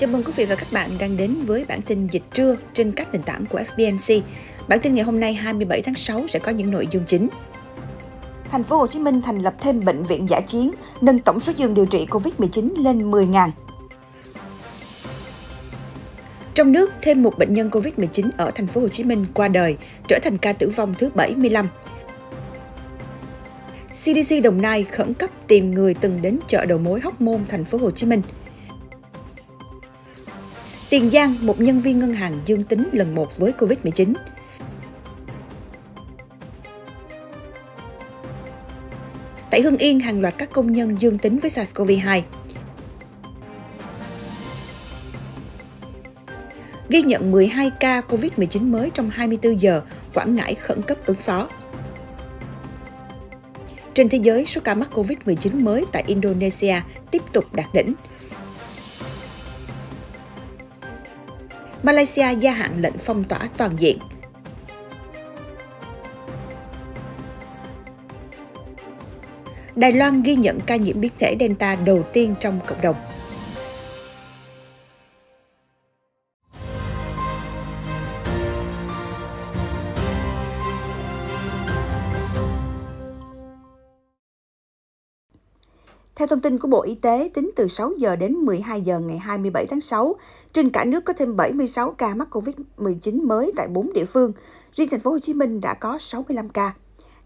Chào mừng quý vị và các bạn đang đến với bản tin dịch trưa trên các nền tảng của FBNC. Bản tin ngày hôm nay 27 tháng 6 sẽ có những nội dung chính. Thành phố Hồ Chí Minh thành lập thêm bệnh viện giả chiến, nâng tổng số giường điều trị COVID-19 lên 10.000. Trong nước, thêm một bệnh nhân COVID-19 ở thành phố Hồ Chí Minh qua đời, trở thành ca tử vong thứ 75. CDC Đồng Nai khẩn cấp tìm người từng đến chợ đầu mối Hóc Môn, thành phố Hồ Chí Minh. Tiền Giang, một nhân viên ngân hàng dương tính lần một với Covid-19. Tại Hưng Yên, hàng loạt các công nhân dương tính với SARS-CoV-2. Ghi nhận 12 ca COVID-19 mới trong 24 giờ, Quảng Ngãi khẩn cấp ứng phó. Trên thế giới, số ca mắc COVID-19 mới tại Indonesia tiếp tục đạt đỉnh. Malaysia gia hạn lệnh phong tỏa toàn diện. Đài Loan ghi nhận ca nhiễm biến thể Delta đầu tiên trong cộng đồng. Theo thông tin của Bộ Y tế, tính từ 6 giờ đến 12 giờ ngày 27 tháng 6, trên cả nước có thêm 76 ca mắc COVID-19 mới tại 4 địa phương. Riêng thành phố Hồ Chí Minh đã có 65 ca.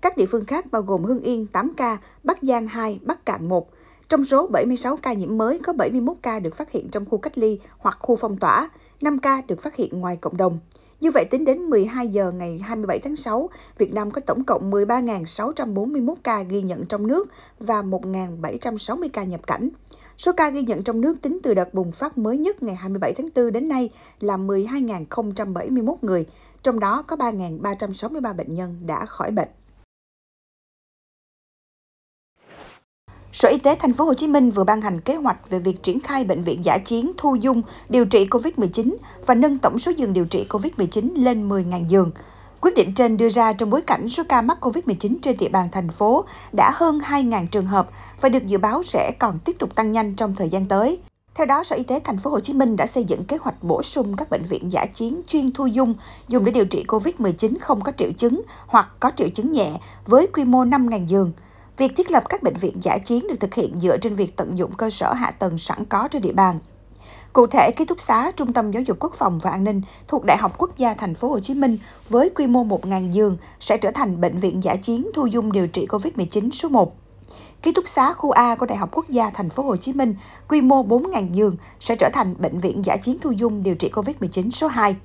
Các địa phương khác bao gồm Hưng Yên 8 ca, Bắc Giang 2, Bắc Cạn 1. Trong số 76 ca nhiễm mới có 71 ca được phát hiện trong khu cách ly hoặc khu phong tỏa, 5 ca được phát hiện ngoài cộng đồng. Như vậy tính đến 12 giờ ngày 27 tháng 6, Việt Nam có tổng cộng 13.641 ca ghi nhận trong nước và 1.760 ca nhập cảnh. Số ca ghi nhận trong nước tính từ đợt bùng phát mới nhất ngày 27 tháng 4 đến nay là 12.071 người, trong đó có 3.363 bệnh nhân đã khỏi bệnh. Sở Y tế Thành phố Hồ Chí Minh vừa ban hành kế hoạch về việc triển khai bệnh viện giả chiến thu dung điều trị COVID-19 và nâng tổng số giường điều trị COVID-19 lên 10.000 giường. Quyết định trên đưa ra trong bối cảnh số ca mắc COVID-19 trên địa bàn thành phố đã hơn 2.000 trường hợp và được dự báo sẽ còn tiếp tục tăng nhanh trong thời gian tới. Theo đó, Sở Y tế Thành phố Hồ Chí Minh đã xây dựng kế hoạch bổ sung các bệnh viện giả chiến chuyên thu dung dùng để điều trị COVID-19 không có triệu chứng hoặc có triệu chứng nhẹ với quy mô 5.000 giường. Việc thiết lập các bệnh viện giả chiến được thực hiện dựa trên việc tận dụng cơ sở hạ tầng sẵn có trên địa bàn. Cụ thể, ký túc xá Trung tâm Giáo dục Quốc phòng và An ninh thuộc Đại học Quốc gia Thành phố Hồ Chí Minh với quy mô 1.000 giường sẽ trở thành bệnh viện giả chiến thu dung điều trị COVID-19 số 1. Ký túc xá khu A của Đại học Quốc gia Thành phố Hồ Chí Minh, quy mô 4.000 giường sẽ trở thành bệnh viện giả chiến thu dung điều trị COVID-19 số 2.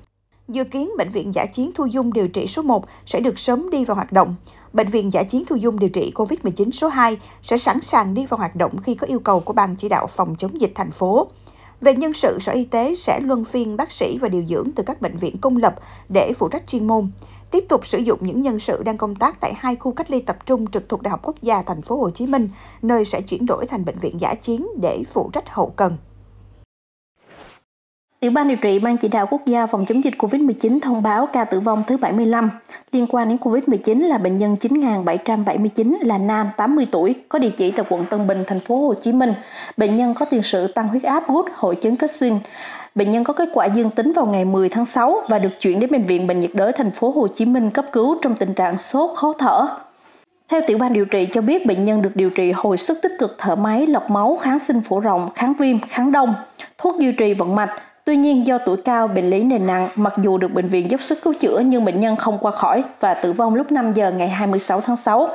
Dự kiến Bệnh viện Giả chiến Thu Dung điều trị số 1 sẽ được sớm đi vào hoạt động. Bệnh viện Giả chiến Thu Dung điều trị COVID-19 số 2 sẽ sẵn sàng đi vào hoạt động khi có yêu cầu của Ban chỉ đạo phòng chống dịch thành phố. Về nhân sự, Sở Y tế sẽ luân phiên bác sĩ và điều dưỡng từ các bệnh viện công lập để phụ trách chuyên môn, tiếp tục sử dụng những nhân sự đang công tác tại hai khu cách ly tập trung trực thuộc Đại học Quốc gia Thành phố Hồ Chí Minh, nơi sẽ chuyển đổi thành bệnh viện giả chiến để phụ trách hậu cần. Tiểu ban điều trị Ban chỉ đạo quốc gia phòng chống dịch COVID-19 thông báo ca tử vong thứ 75 liên quan đến COVID-19 là bệnh nhân 9.779 là nam 80 tuổi, có địa chỉ tại quận Tân Bình, thành phố Hồ Chí Minh. Bệnh nhân có tiền sử tăng huyết áp gút, hội chứng Cushing. Bệnh nhân có kết quả dương tính vào ngày 10 tháng 6 và được chuyển đến bệnh viện Bệnh nhiệt đới thành phố Hồ Chí Minh cấp cứu trong tình trạng sốt, khó thở. Theo tiểu ban điều trị cho biết bệnh nhân được điều trị hồi sức tích cực thở máy, lọc máu, kháng sinh phổ rộng, kháng viêm, kháng đông, thuốc điều trị vận mạch, Tuy nhiên do tuổi cao, bệnh lý nền nặng, mặc dù được bệnh viện giúp sức cứu chữa nhưng bệnh nhân không qua khỏi và tử vong lúc 5 giờ ngày 26 tháng 6.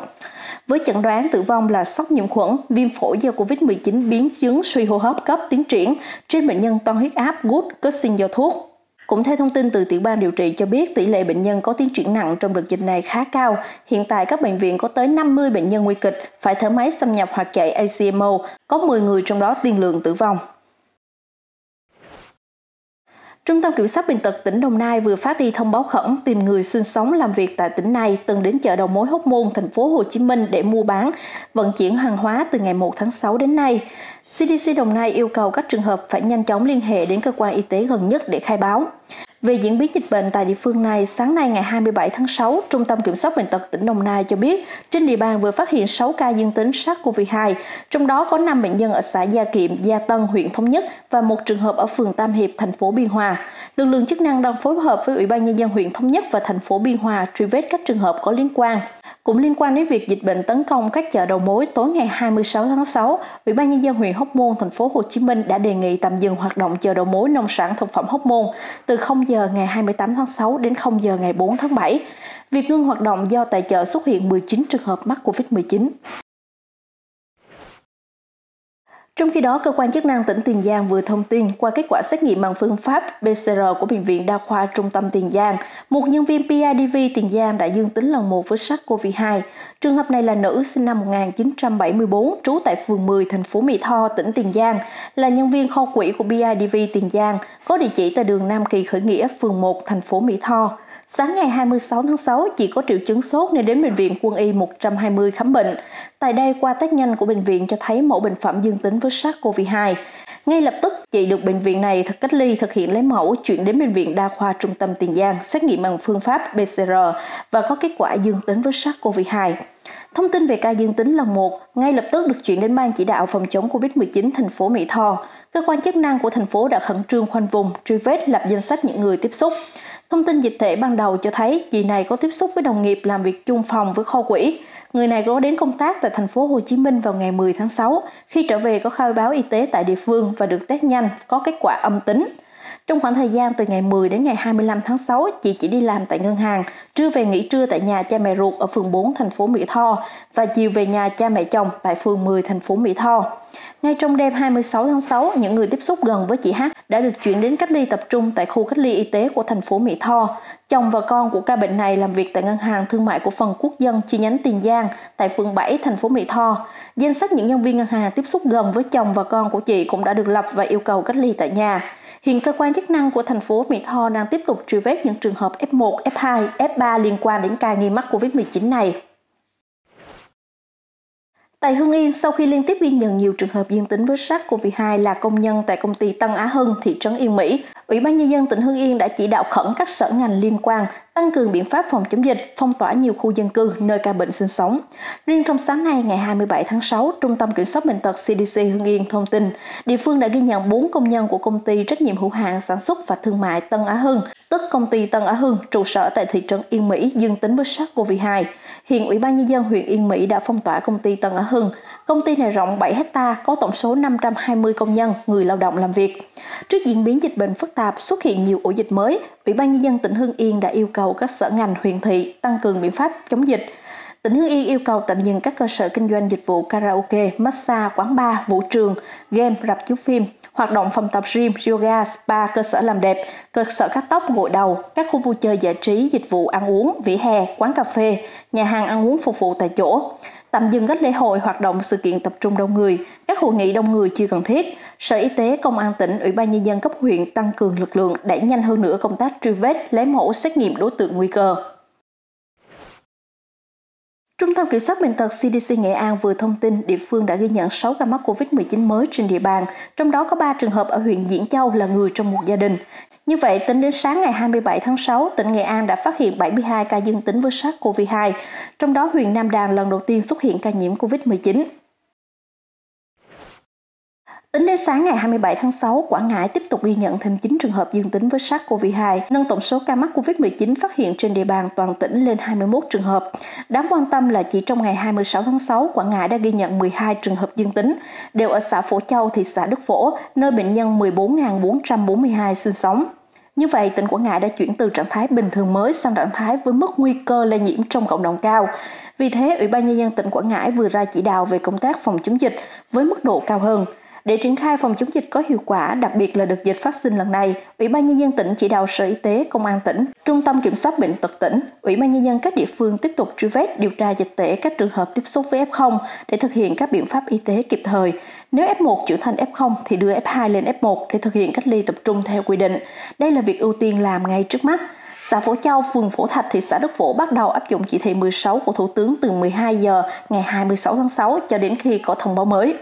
Với chẩn đoán tử vong là sốc nhiễm khuẩn, viêm phổi do COVID-19 biến chứng suy hô hấp cấp tiến triển trên bệnh nhân tăng huyết áp gút Cushing do thuốc. Cũng theo thông tin từ tiểu ban điều trị cho biết, tỷ lệ bệnh nhân có tiến triển nặng trong đợt dịch này khá cao. Hiện tại các bệnh viện có tới 50 bệnh nhân nguy kịch phải thở máy xâm nhập hoặc chạy ACMO, có 10 người trong đó tiên lượng tử vong. Trung tâm Kiểm soát Bệnh tật tỉnh Đồng Nai vừa phát đi thông báo khẩn tìm người sinh sống làm việc tại tỉnh này từng đến chợ đầu mối Hóc Môn, thành phố Hồ Chí Minh để mua bán, vận chuyển hàng hóa từ ngày 1 tháng 6 đến nay. CDC Đồng Nai yêu cầu các trường hợp phải nhanh chóng liên hệ đến cơ quan y tế gần nhất để khai báo. Về diễn biến dịch bệnh tại địa phương này, sáng nay ngày 27 tháng 6, Trung tâm Kiểm soát Bệnh tật tỉnh Đồng Nai cho biết trên địa bàn vừa phát hiện 6 ca dương tính SARS-CoV-2, trong đó có 5 bệnh nhân ở xã Gia Kiệm, Gia Tân, huyện Thống Nhất và một trường hợp ở phường Tam Hiệp, thành phố Biên Hòa. Lực lượng chức năng đang phối hợp với Ủy ban Nhân dân huyện Thống Nhất và thành phố Biên Hòa truy vết các trường hợp có liên quan. Cũng liên quan đến việc dịch bệnh tấn công các chợ đầu mối tối ngày 26 tháng 6, Ủy ban nhân dân huyện Hóc Môn, thành phố Hồ Chí Minh đã đề nghị tạm dừng hoạt động chợ đầu mối nông sản thực phẩm Hóc Môn từ 0 giờ ngày 28 tháng 6 đến 0 giờ ngày 4 tháng 7. Việc ngưng hoạt động do tại chợ xuất hiện 19 trường hợp mắc COVID-19. Trong khi đó, cơ quan chức năng tỉnh Tiền Giang vừa thông tin qua kết quả xét nghiệm bằng phương pháp PCR của Bệnh viện Đa khoa Trung tâm Tiền Giang, một nhân viên PIDV Tiền Giang đã dương tính lần một với SARS-CoV-2. Trường hợp này là nữ sinh năm 1974, trú tại phường 10, thành phố Mỹ Tho, tỉnh Tiền Giang, là nhân viên kho quỹ của BIDV Tiền Giang, có địa chỉ tại đường Nam Kỳ Khởi Nghĩa, phường 1, thành phố Mỹ Tho. Sáng ngày 26 tháng 6, chị có triệu chứng sốt nên đến Bệnh viện Quân y 120 khám bệnh. Tại đây, qua test nhanh của bệnh viện cho thấy mẫu bệnh phẩm dương tính với SARS-CoV-2. Ngay lập tức, chị được bệnh viện này thực cách ly thực hiện lấy mẫu chuyển đến bệnh viện đa khoa trung tâm Tiền Giang xét nghiệm bằng phương pháp PCR và có kết quả dương tính với SARS-CoV-2. Thông tin về ca dương tính lần 1 ngay lập tức được chuyển đến Ban chỉ đạo phòng chống COVID-19 thành phố Mỹ Tho. Cơ quan chức năng của thành phố đã khẩn trương khoanh vùng, truy vết, lập danh sách những người tiếp xúc. Thông tin dịch tễ ban đầu cho thấy chị này có tiếp xúc với đồng nghiệp làm việc chung phòng với kho quỹ. Người này có đến công tác tại thành phố Hồ Chí Minh vào ngày 10 tháng 6, khi trở về có khai báo y tế tại địa phương và được test nhanh có kết quả âm tính. Trong khoảng thời gian từ ngày 10 đến ngày 25 tháng 6, chị chỉ đi làm tại ngân hàng, trưa về nghỉ trưa tại nhà cha mẹ ruột ở phường 4 thành phố Mỹ Tho và chiều về nhà cha mẹ chồng tại phường 10 thành phố Mỹ Tho. Ngay trong đêm 26 tháng 6, những người tiếp xúc gần với chị H đã được chuyển đến cách ly tập trung tại khu cách ly y tế của thành phố Mỹ Tho. Chồng và con của ca bệnh này làm việc tại Ngân hàng Thương mại của phần quốc dân chi nhánh Tiền Giang tại phường 7 thành phố Mỹ Tho. Danh sách những nhân viên ngân hàng tiếp xúc gần với chồng và con của chị cũng đã được lập và yêu cầu cách ly tại nhà. Hiện cơ quan chức năng của thành phố Mỹ Tho đang tiếp tục truy vết những trường hợp F1, F2, F3 liên quan đến ca nghi mắc COVID-19 này. Tại Hưng Yên, sau khi liên tiếp ghi nhận nhiều trường hợp dương tính với SARS-CoV-2 là công nhân tại công ty Tân Á Hưng, thị trấn Yên Mỹ, Ủy ban Nhân dân tỉnh Hưng Yên đã chỉ đạo khẩn các sở ngành liên quan tăng cường biện pháp phòng chống dịch, phong tỏa nhiều khu dân cư nơi ca bệnh sinh sống. Riêng trong sáng nay ngày 27 tháng 6, Trung tâm Kiểm soát Bệnh tật CDC Hưng Yên thông tin, địa phương đã ghi nhận 4 công nhân của công ty trách nhiệm hữu hạn sản xuất và thương mại Tân Á Hưng tức công ty Tân Á Hưng trụ sở tại thị trấn Yên Mỹ dương tính với SARS-CoV-2. Hiện Ủy ban Nhân dân huyện Yên Mỹ đã phong tỏa công ty Tân Á Hưng. Công ty này rộng 7 hecta có tổng số 520 công nhân, người lao động làm việc. Trước diễn biến dịch bệnh phức tạp xuất hiện nhiều ổ dịch mới, Ủy ban Nhân dân tỉnh Hưng Yên đã yêu cầu các sở ngành huyện thị tăng cường biện pháp chống dịch. Tỉnh Hưng Yên yêu cầu tạm dừng các cơ sở kinh doanh dịch vụ karaoke, massage, quán bar, vũ trường, game, rạp chiếu phim – hoạt động phòng tập gym, yoga, spa, cơ sở làm đẹp, cơ sở cắt tóc, gội đầu, các khu vui chơi giải trí, dịch vụ ăn uống, vỉa hè, quán cà phê, nhà hàng ăn uống phục vụ tại chỗ tạm dừng các lễ hội hoạt động sự kiện tập trung đông người, các hội nghị đông người chưa cần thiết. Sở Y tế, Công an tỉnh, Ủy ban Nhân dân cấp huyện tăng cường lực lượng để nhanh hơn nữa công tác truy vết, lấy mẫu xét nghiệm đối tượng nguy cơ. Trung tâm Kiểm soát Bệnh tật CDC Nghệ An vừa thông tin địa phương đã ghi nhận 6 ca mắc COVID-19 mới trên địa bàn, trong đó có 3 trường hợp ở huyện Diễn Châu là người trong một gia đình. Như vậy, tính đến sáng ngày 27 tháng 6, tỉnh Nghệ An đã phát hiện 72 ca dương tính với SARS-CoV-2, trong đó huyện Nam Đàn lần đầu tiên xuất hiện ca nhiễm COVID-19. Tính đến sáng ngày 27 tháng 6, Quảng Ngãi tiếp tục ghi nhận thêm 9 trường hợp dương tính với SARS-CoV-2, nâng tổng số ca mắc COVID-19 phát hiện trên địa bàn toàn tỉnh lên 21 trường hợp. Đáng quan tâm là chỉ trong ngày 26 tháng 6, Quảng Ngãi đã ghi nhận 12 trường hợp dương tính, đều ở xã Phổ Châu, thị xã Đức Phổ, nơi bệnh nhân 14.442 sinh sống. Như vậy, tỉnh Quảng Ngãi đã chuyển từ trạng thái bình thường mới sang trạng thái với mức nguy cơ lây nhiễm trong cộng đồng cao. Vì thế, Ủy ban Nhân dân tỉnh Quảng Ngãi vừa ra chỉ đạo về công tác phòng chống dịch với mức độ cao hơn – để triển khai phòng chống dịch có hiệu quả, đặc biệt là đợt dịch phát sinh lần này, Ủy ban Nhân dân tỉnh chỉ đạo Sở Y tế, Công an tỉnh, Trung tâm Kiểm soát Bệnh tật tỉnh, Ủy ban Nhân dân các địa phương tiếp tục truy vết, điều tra dịch tễ các trường hợp tiếp xúc với F0 để thực hiện các biện pháp y tế kịp thời. Nếu F1 chuyển thành F0 thì đưa F2 lên F1 để thực hiện cách ly tập trung theo quy định. Đây là việc ưu tiên làm ngay trước mắt. Xã Phổ Châu, phường Phổ Thạch, thị xã Đức Phổ bắt đầu áp dụng chỉ thị 16 của Thủ tướng từ 12 giờ ngày 26 tháng 6 cho đến khi có thông báo mới.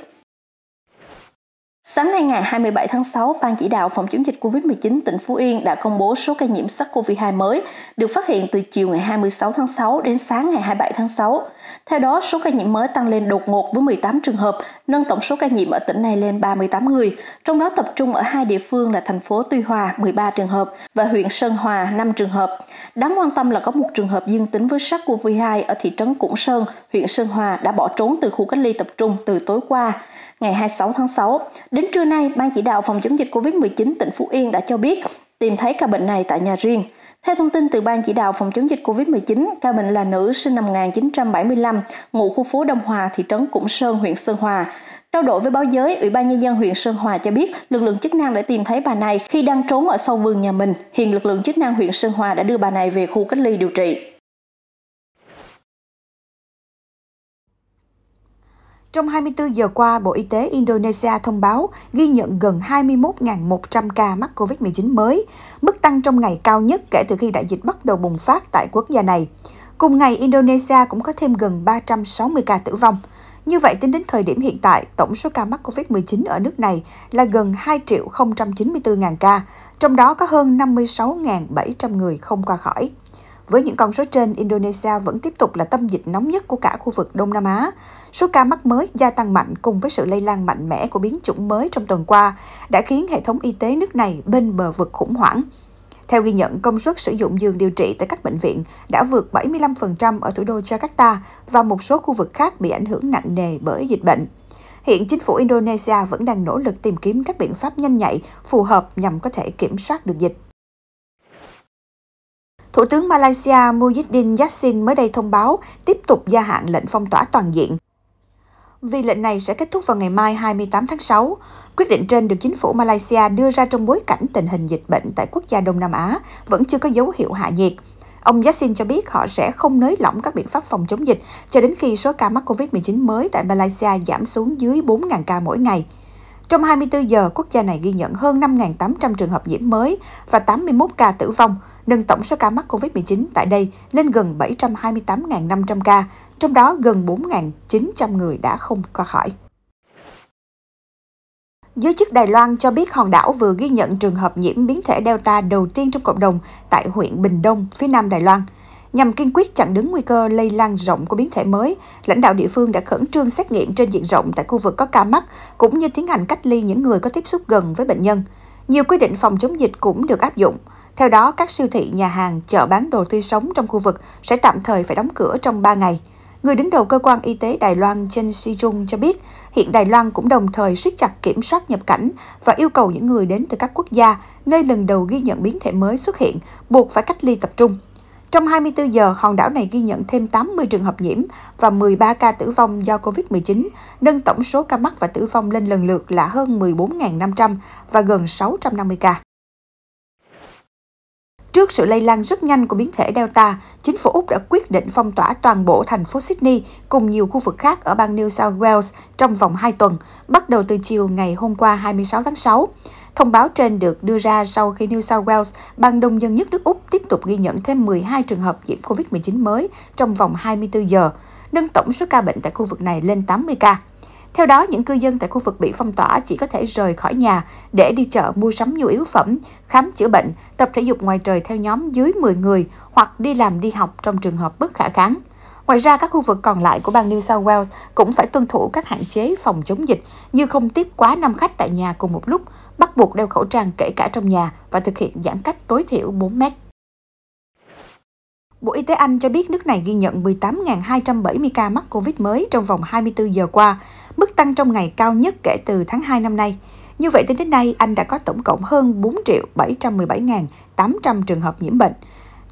Sáng nay ngày 27 tháng 6, Ban chỉ đạo phòng chống dịch COVID-19 tỉnh Phú Yên đã công bố số ca nhiễm SARS-CoV-2 mới được phát hiện từ chiều ngày 26 tháng 6 đến sáng ngày 27 tháng 6. Theo đó, số ca nhiễm mới tăng lên đột ngột với 18 trường hợp, nâng tổng số ca nhiễm ở tỉnh này lên 38 người, trong đó tập trung ở hai địa phương là thành phố Tuy Hòa 13 trường hợp và huyện Sơn Hòa 5 trường hợp. Đáng quan tâm là có một trường hợp dương tính với SARS-CoV-2 ở thị trấn Củng Sơn, huyện Sơn Hòa đã bỏ trốn từ khu cách ly tập trung từ tối qua ngày 26 tháng 6. Đến trưa nay, Ban chỉ đạo phòng chống dịch COVID-19 tỉnh Phú Yên đã cho biết tìm thấy ca bệnh này tại nhà riêng. Theo thông tin từ Ban chỉ đạo phòng chống dịch COVID-19, ca bệnh là nữ sinh năm 1975, ngụ khu phố Đông Hòa, thị trấn Củng Sơn, huyện Sơn Hòa. Trao đổi với báo giới, Ủy ban Nhân dân huyện Sơn Hòa cho biết lực lượng chức năng đã tìm thấy bà này khi đang trốn ở sau vườn nhà mình. Hiện lực lượng chức năng huyện Sơn Hòa đã đưa bà này về khu cách ly điều trị. Trong 24 giờ qua, Bộ Y tế Indonesia thông báo ghi nhận gần 21.100 ca mắc COVID-19 mới, mức tăng trong ngày cao nhất kể từ khi đại dịch bắt đầu bùng phát tại quốc gia này. Cùng ngày, Indonesia cũng có thêm gần 360 ca tử vong. Như vậy, tính đến thời điểm hiện tại, tổng số ca mắc COVID-19 ở nước này là gần 2 094.000 ca, trong đó có hơn 56.700 người không qua khỏi. Với những con số trên, Indonesia vẫn tiếp tục là tâm dịch nóng nhất của cả khu vực Đông Nam Á. Số ca mắc mới gia tăng mạnh cùng với sự lây lan mạnh mẽ của biến chủng mới trong tuần qua đã khiến hệ thống y tế nước này bên bờ vực khủng hoảng. Theo ghi nhận, công suất sử dụng giường điều trị tại các bệnh viện đã vượt 75% ở thủ đô Jakarta và một số khu vực khác bị ảnh hưởng nặng nề bởi dịch bệnh. Hiện chính phủ Indonesia vẫn đang nỗ lực tìm kiếm các biện pháp nhanh nhạy phù hợp nhằm có thể kiểm soát được dịch. Thủ tướng Malaysia Muhyiddin Yassin mới đây thông báo tiếp tục gia hạn lệnh phong tỏa toàn diện. Vì lệnh này sẽ kết thúc vào ngày mai 28 tháng 6, quyết định trên được chính phủ Malaysia đưa ra trong bối cảnh tình hình dịch bệnh tại quốc gia Đông Nam Á vẫn chưa có dấu hiệu hạ nhiệt. Ông Yassin cho biết họ sẽ không nới lỏng các biện pháp phòng chống dịch cho đến khi số ca mắc COVID-19 mới tại Malaysia giảm xuống dưới 4.000 ca mỗi ngày. Trong 24 giờ, quốc gia này ghi nhận hơn 5.800 trường hợp nhiễm mới và 81 ca tử vong, nâng tổng số ca mắc COVID-19 tại đây lên gần 728.500 ca, trong đó gần 4.900 người đã không qua khỏi. Giới chức Đài Loan cho biết hòn đảo vừa ghi nhận trường hợp nhiễm biến thể Delta đầu tiên trong cộng đồng tại huyện Bình Đông, phía nam Đài Loan – Nhằm kiên quyết chặn đứng nguy cơ lây lan rộng của biến thể mới, lãnh đạo địa phương đã khẩn trương xét nghiệm trên diện rộng tại khu vực có ca mắc, cũng như tiến hành cách ly những người có tiếp xúc gần với bệnh nhân. Nhiều quy định phòng chống dịch cũng được áp dụng. Theo đó, các siêu thị, nhà hàng, chợ bán đồ tươi sống trong khu vực sẽ tạm thời phải đóng cửa trong 3 ngày. Người đứng đầu cơ quan y tế Đài Loan Chen si chung cho biết, hiện Đài Loan cũng đồng thời siết chặt kiểm soát nhập cảnh và yêu cầu những người đến từ các quốc gia nơi lần đầu ghi nhận biến thể mới xuất hiện buộc phải cách ly tập trung. Trong 24 giờ, hòn đảo này ghi nhận thêm 80 trường hợp nhiễm và 13 ca tử vong do COVID-19, nâng tổng số ca mắc và tử vong lên lần lượt là hơn 14.500 và gần 650 ca. Trước sự lây lan rất nhanh của biến thể Delta, chính phủ Úc đã quyết định phong tỏa toàn bộ thành phố Sydney cùng nhiều khu vực khác ở bang New South Wales trong vòng 2 tuần, bắt đầu từ chiều ngày hôm qua 26 tháng 6. Thông báo trên được đưa ra sau khi New South Wales, bang đông dân nhất nước Úc, tục ghi nhận thêm 12 trường hợp nhiễm COVID-19 mới trong vòng 24 giờ, nâng tổng số ca bệnh tại khu vực này lên 80 ca. Theo đó, những cư dân tại khu vực bị phong tỏa chỉ có thể rời khỏi nhà để đi chợ mua sắm nhu yếu phẩm, khám chữa bệnh, tập thể dục ngoài trời theo nhóm dưới 10 người hoặc đi làm đi học trong trường hợp bất khả kháng. Ngoài ra, các khu vực còn lại của bang New South Wales cũng phải tuân thủ các hạn chế phòng chống dịch như không tiếp quá 5 khách tại nhà cùng một lúc, bắt buộc đeo khẩu trang kể cả trong nhà và thực hiện giãn cách tối thiểu 4 mét. Bộ Y tế Anh cho biết nước này ghi nhận 18.270 ca mắc COVID mới trong vòng 24 giờ qua, mức tăng trong ngày cao nhất kể từ tháng 2 năm nay. Như vậy tính đến nay, Anh đã có tổng cộng hơn 4 triệu 717.800 trường hợp nhiễm bệnh.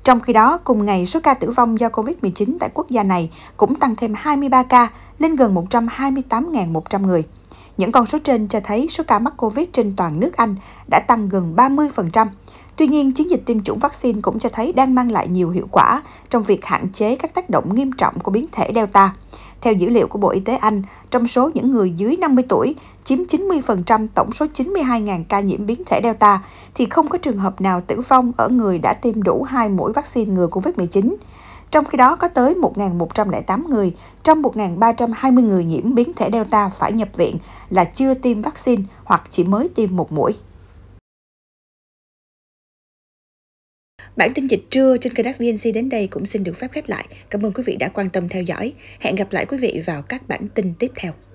Trong khi đó, cùng ngày số ca tử vong do COVID-19 tại quốc gia này cũng tăng thêm 23 ca, lên gần 128.100 người. Những con số trên cho thấy số ca mắc COVID trên toàn nước Anh đã tăng gần 30%. Tuy nhiên, chiến dịch tiêm chủng vaccine cũng cho thấy đang mang lại nhiều hiệu quả trong việc hạn chế các tác động nghiêm trọng của biến thể Delta. Theo dữ liệu của Bộ Y tế Anh, trong số những người dưới 50 tuổi, chiếm 90% tổng số 92.000 ca nhiễm biến thể Delta, thì không có trường hợp nào tử vong ở người đã tiêm đủ hai mũi vaccine ngừa COVID-19. Trong khi đó, có tới 1.108 người trong 1.320 người nhiễm biến thể Delta phải nhập viện là chưa tiêm vaccine hoặc chỉ mới tiêm một mũi. Bản tin dịch trưa trên kênh Đắc VNC đến đây cũng xin được phép khép lại. Cảm ơn quý vị đã quan tâm theo dõi. Hẹn gặp lại quý vị vào các bản tin tiếp theo.